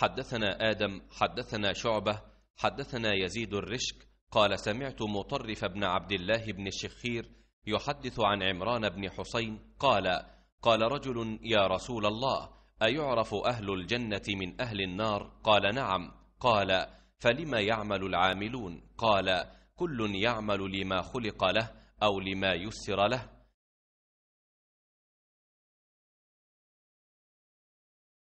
حدثنا آدم حدثنا شعبة حدثنا يزيد الرشك قال سمعت مطرف بن عبد الله بن الشخير يحدث عن عمران بن حسين قال قال رجل يا رسول الله أيعرف أهل الجنة من أهل النار قال نعم قال فلما يعمل العاملون قال كل يعمل لما خلق له أو لما يسر له